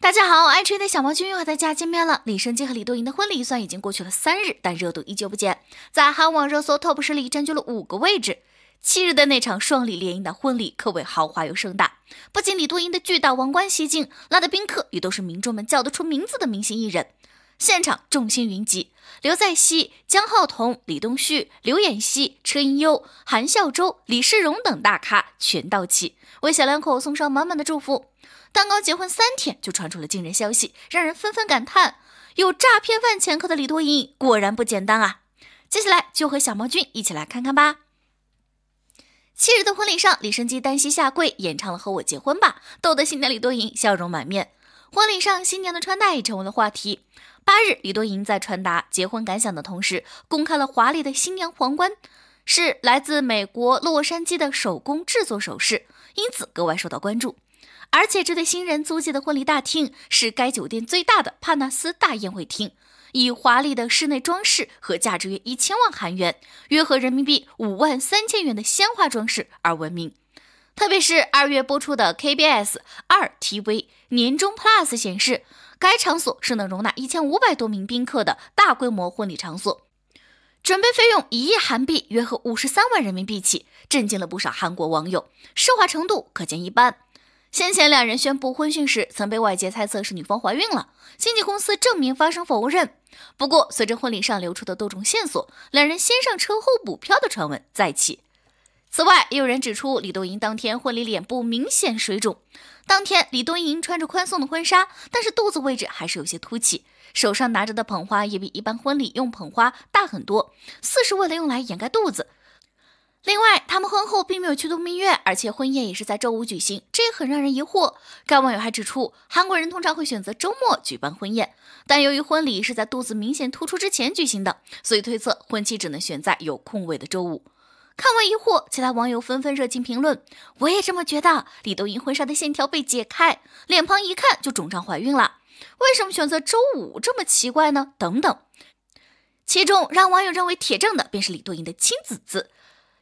大家好，爱追的小毛君又和大家见面了。李胜基和李多银的婚礼虽然已经过去了三日，但热度依旧不减，在韩网热搜 TOP 十里占据了五个位置。七日的那场双李联姻的婚礼可谓豪华又盛大，不仅李多银的巨大王冠吸睛，来的宾客也都是民众们叫得出名字的明星艺人，现场众星云集，刘在熙、江浩彤、李东旭、刘演熙、车银优、韩孝周、李世荣等大咖全到齐，为小两口送上满满的祝福。蛋糕结婚三天就传出了惊人消息，让人纷纷感叹：有诈骗犯前科的李多银果然不简单啊！接下来就和小猫君一起来看看吧。七日的婚礼上，李胜基单膝下跪，演唱了《和我结婚吧》，逗得新娘李多银笑容满面。婚礼上，新娘的穿戴也成为了话题。八日，李多银在传达结婚感想的同时，公开了华丽的新娘皇冠，是来自美国洛杉矶的手工制作首饰，因此格外受到关注。而且这对新人租借的婚礼大厅是该酒店最大的帕纳斯大宴会厅，以华丽的室内装饰和价值约一千万韩元（约合人民币五万三千元）的鲜花装饰而闻名。特别是二月播出的 KBS 二 TV 年终 Plus 显示，该场所是能容纳一千五百多名宾客的大规模婚礼场所，准备费用一亿韩币（约合五十三万人民币起），震惊了不少韩国网友，奢华程度可见一斑。先前两人宣布婚讯时，曾被外界猜测是女方怀孕了，经纪公司正面发声否认。不过，随着婚礼上流出的多种线索，两人先上车后补票的传闻再起。此外，也有人指出李多莹当天婚礼脸部明显水肿。当天，李多莹穿着宽松的婚纱，但是肚子位置还是有些凸起，手上拿着的捧花也比一般婚礼用捧花大很多，似是为了用来掩盖肚子。另外，他们婚后并没有去度蜜月，而且婚宴也是在周五举行，这也很让人疑惑。该网友还指出，韩国人通常会选择周末举办婚宴，但由于婚礼是在肚子明显突出之前举行的，所以推测婚期只能选在有空位的周五。看完疑惑，其他网友纷纷热情评论：“我也这么觉得，李多银婚纱的线条被解开，脸庞一看就肿胀怀孕了，为什么选择周五这么奇怪呢？”等等。其中让网友认为铁证的便是李多银的亲子字。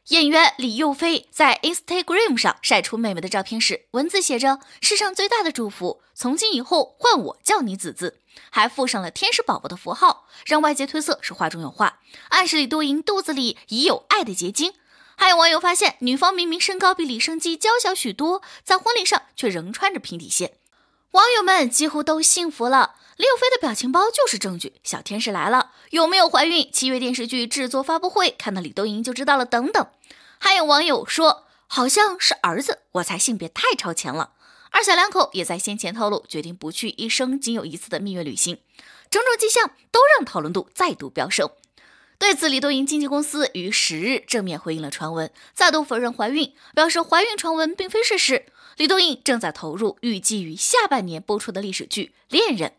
演员李幼菲在 Instagram 上晒出妹妹的照片时，文字写着“世上最大的祝福，从今以后换我叫你子子”，还附上了天使宝宝的符号，让外界推测是画中有画，暗示李多银肚子里已有爱的结晶。还有网友发现，女方明明身高比李胜基娇小许多，在婚礼上却仍穿着平底鞋，网友们几乎都信服了。李幼菲的表情包就是证据。小天使来了，有没有怀孕？七月电视剧制作发布会，看到李东莹就知道了。等等，还有网友说好像是儿子，我猜性别太超前了。二小两口也在先前透露决定不去一生仅有一次的蜜月旅行，种种迹象都让讨论度再度飙升。对此，李东莹经纪公司于十日正面回应了传闻，再度否认怀孕，表示怀孕传闻并非事实。李东莹正在投入预计于下半年播出的历史剧《恋人》。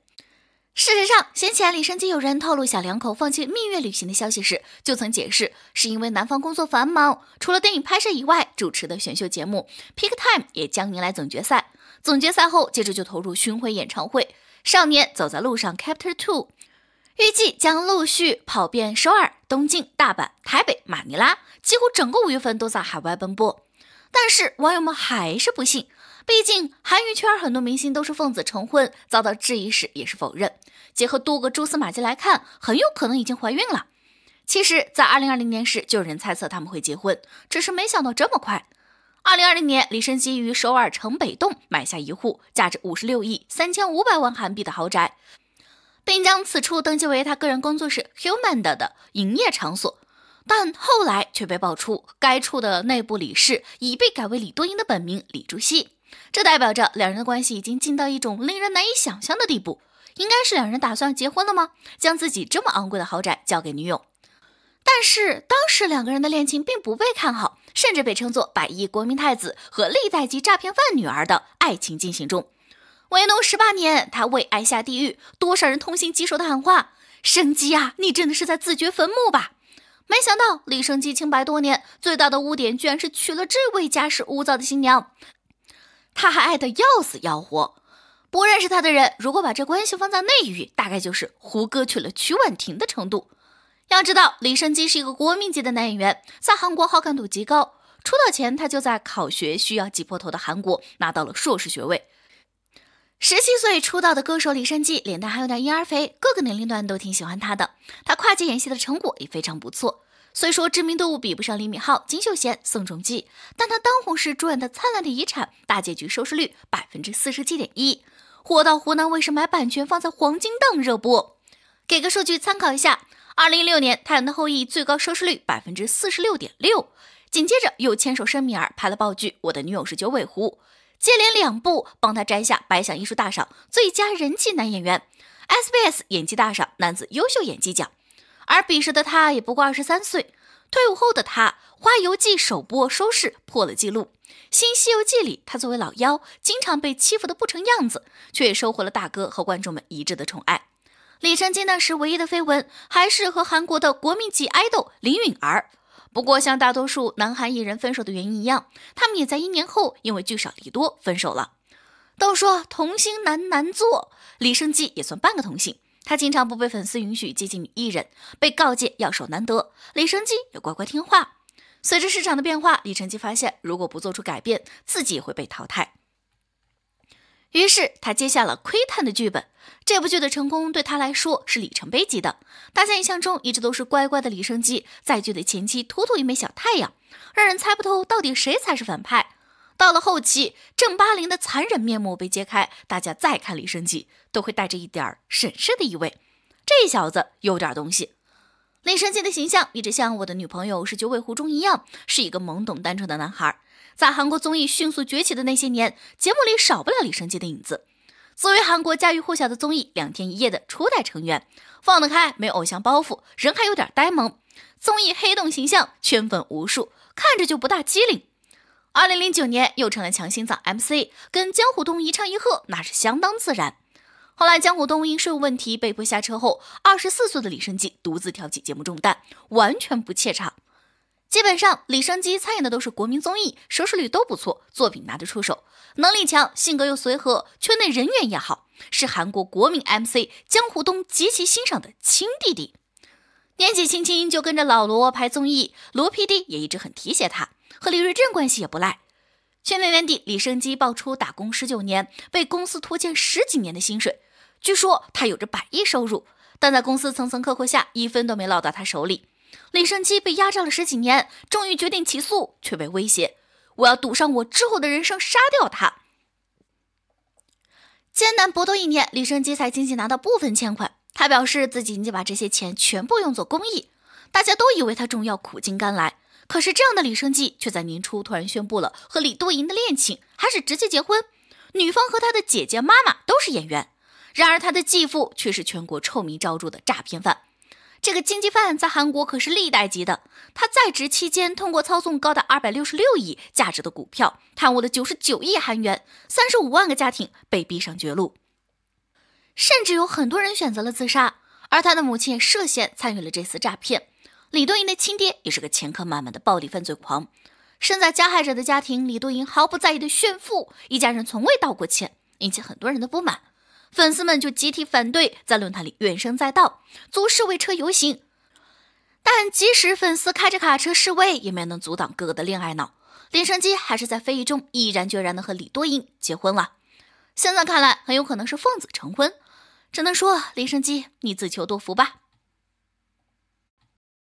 事实上，先前李胜基有人透露小两口放弃蜜月旅行的消息时，就曾解释是因为男方工作繁忙，除了电影拍摄以外，主持的选秀节目《Pick Time》也将迎来总决赛。总决赛后，接着就投入巡回演唱会《少年走在路上 Chapter Two》，预计将陆续跑遍首尔、东京、大阪、台北、马尼拉，几乎整个五月份都在海外奔波。但是网友们还是不信。毕竟韩娱圈很多明星都是奉子成婚，遭到质疑时也是否认。结合多个蛛丝马迹来看，很有可能已经怀孕了。其实，在2020年时就有人猜测他们会结婚，只是没想到这么快。2020年，李申基于首尔城北洞买下一户价值五十六亿三千五百万韩币的豪宅，并将此处登记为他个人工作室 Human 的营业场所。但后来却被爆出，该处的内部理事已被改为李多英的本名李珠熙。这代表着两人的关系已经近到一种令人难以想象的地步，应该是两人打算结婚了吗？将自己这么昂贵的豪宅交给女友，但是当时两个人的恋情并不被看好，甚至被称作“百亿国民太子和历代级诈骗犯女儿的爱情进行中”。为农十八年，他为爱下地狱，多少人痛心疾首的喊话：“生机啊，你真的是在自掘坟墓吧？”没想到李生基清白多年，最大的污点居然是娶了这位家世污糟的新娘。他还爱得要死要活，不认识他的人，如果把这关系放在内娱，大概就是胡歌娶了曲婉婷的程度。要知道，李胜基是一个国民级的男演员，在韩国好感度极高。出道前，他就在考学需要挤破头的韩国拿到了硕士学位。十七岁出道的歌手李胜基，脸蛋还有点婴儿肥，各个年龄段都挺喜欢他的。他跨界演戏的成果也非常不错。虽说知名度比不上李敏镐、金秀贤、宋仲基，但他当红时主演的《灿烂的遗产》大结局收视率百分之四十七点一，火到湖南卫视买版权放在黄金档热播。给个数据参考一下：二零一六年《太阳的后裔》最高收视率百分之四十六点六，紧接着又牵手申敏儿拍了爆剧《我的女友是九尾狐》，接连两部帮他摘下百想艺术大赏最佳人气男演员、SBS 演技大赏男子优秀演技奖。而彼时的他也不过二十三岁，退伍后的他，《花游记》首播收视破了纪录，《新西游记》里他作为老妖，经常被欺负的不成样子，却也收获了大哥和观众们一致的宠爱。李承基那时唯一的绯闻还是和韩国的国民级爱豆林允儿，不过像大多数南韩艺人分手的原因一样，他们也在一年后因为聚少离多分手了。都说童星难难做，李胜基也算半个童星。他经常不被粉丝允许接近艺人，被告诫要守难得。李生基也乖乖听话。随着市场的变化，李成基发现如果不做出改变，自己也会被淘汰。于是他接下了《窥探》的剧本。这部剧的成功对他来说是里程碑级的。大家印象中一直都是乖乖的李生基，在剧的前期突突一枚小太阳，让人猜不透到底谁才是反派。到了后期，郑八零的残忍面目被揭开，大家再看李胜基都会带着一点审视的意味。这小子有点东西。李胜基的形象一直像我的女朋友是九尾狐中一样，是一个懵懂单纯的男孩。在韩国综艺迅速崛起的那些年，节目里少不了李胜基的影子。作为韩国家喻户晓的综艺《两天一夜》的初代成员，放得开，没偶像包袱，人还有点呆萌，综艺黑洞形象，圈粉无数，看着就不大机灵。二零零九年又成了强心脏 MC，跟江虎东一唱一和，那是相当自然。后来江虎东因税务问题被迫下车后，二十四岁的李生基独自挑起节目重担，完全不怯场。基本上李生基参演的都是国民综艺，收视率都不错，作品拿得出手，能力强，性格又随和，圈内人缘也好，是韩国国民 MC 江虎东极其欣赏的亲弟弟。年纪轻轻就跟着老罗拍综艺，罗 PD 也一直很提携他。和李瑞镇关系也不赖。去年年底，李胜基爆出打工十九年被公司拖欠十几年的薪水。据说他有着百亿收入，但在公司层层克扣下，一分都没落到他手里。李胜基被压榨了十几年，终于决定起诉，却被威胁：“我要赌上我之后的人生，杀掉他。”艰难搏斗一年，李胜基才仅仅拿到部分欠款。他表示自己已经把这些钱全部用作公益。大家都以为他重要苦尽甘来。可是，这样的李胜记却在年初突然宣布了和李多银的恋情，还是直接结婚。女方和他的姐姐、妈妈都是演员，然而他的继父却是全国臭名昭著的诈骗犯。这个经济犯在韩国可是历代级的，他在职期间通过操纵高达二百六十六亿价值的股票，贪污了九十九亿韩元，三十五万个家庭被逼上绝路，甚至有很多人选择了自杀。而他的母亲也涉嫌参与了这次诈骗。李多银的亲爹也是个前科满满的暴力犯罪狂，身在加害者的家庭，李多银毫不在意的炫富，一家人从未道过歉，引起很多人的不满，粉丝们就集体反对，在论坛里怨声载道，租示卫车游行。但即使粉丝开着卡车示威，也没能阻挡哥哥的恋爱脑，林生基还是在非议中毅然决然的和李多银结婚了。现在看来，很有可能是奉子成婚，只能说林生基，你自求多福吧。